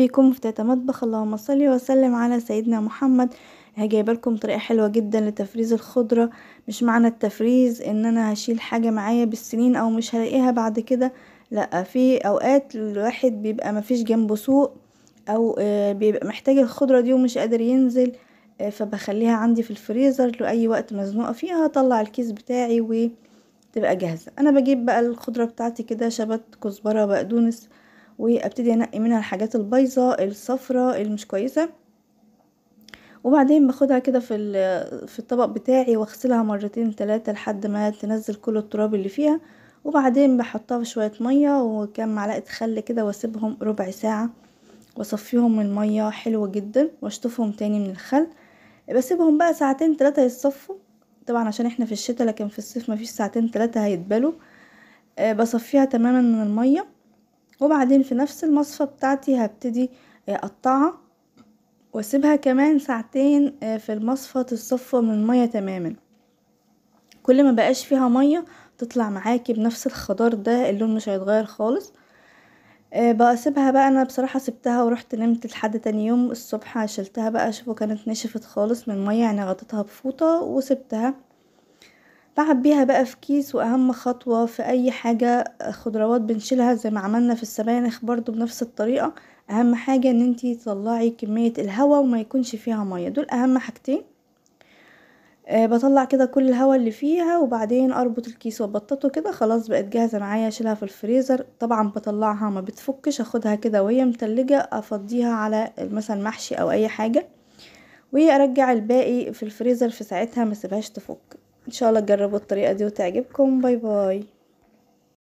بيكون مفتاح مطبخ اللهم صل وسلم على سيدنا محمد هجيب لكم طريقه حلوه جدا لتفريز الخضره مش معنى التفريز ان انا هشيل حاجه معايا بالسنين او مش هلاقيها بعد كده لا في اوقات الواحد بيبقى مفيش جنبه سوق او آه، بيبقى محتاج الخضره دي ومش قادر ينزل آه، فبخليها عندي في الفريزر لاي وقت مزنوقه فيها هطلع الكيس بتاعي وتبقى جاهزه انا بجيب بقى الخضره بتاعتي كده شبت كزبره بقدونس وابتدي انقي منها الحاجات البايظه الصفرة المش كويسه وبعدين باخدها كده في في الطبق بتاعي واغسلها مرتين ثلاثه لحد ما تنزل كل التراب اللي فيها وبعدين بحطها في شويه ميه وكام معلقه خل كده واسيبهم ربع ساعه واصفيهم من الميه حلوه جدا واشطفهم تاني من الخل بسيبهم بقى ساعتين ثلاثه يتصفوا طبعا عشان احنا في الشتاء لكن في الصيف مفيش ساعتين ثلاثه هيتبلوا آه، بصفيها تماما من الميه وبعدين في نفس المصفة بتاعتي هبتدي آه، اقطعها واسيبها كمان ساعتين آه، في المصفة تصفى من المية تماما كل ما بقاش فيها مية تطلع معاكي بنفس الخضار ده اللون مش هيتغير خالص آه، بقى اسيبها بقى انا بصراحة سبتها ورحت نمت لحد تاني يوم الصبح شلتها بقى شوفوا كانت نشفت خالص من المية يعني غطيتها بفوطة وسبتها بعبيها بقى في كيس واهم خطوة في اي حاجة خضروات بنشيلها زي ما عملنا في السبانخ برضو بنفس الطريقة اهم حاجة ان انتي تطلعي كمية الهوا وما يكونش فيها مية دول اهم حاجتين آه بطلع كده كل الهوا اللي فيها وبعدين اربط الكيس وابططه كده خلاص بقت جاهزة معايا اشيلها في الفريزر طبعا بطلعها ما بتفكش اخدها كده وهي متلجة افضيها على مثلا محشي او اي حاجة وارجع الباقي في الفريزر في ساعتها ما تفك ان شاء الله تجربوا الطريقه دي وتعجبكم باي باي